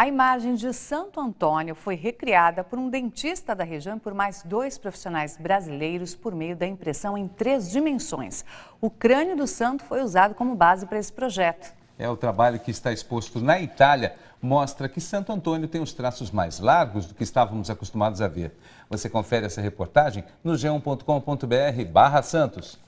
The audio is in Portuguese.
A imagem de Santo Antônio foi recriada por um dentista da região e por mais dois profissionais brasileiros por meio da impressão em três dimensões. O crânio do santo foi usado como base para esse projeto. É o trabalho que está exposto na Itália mostra que Santo Antônio tem os traços mais largos do que estávamos acostumados a ver. Você confere essa reportagem no g1.com.br/barra Santos.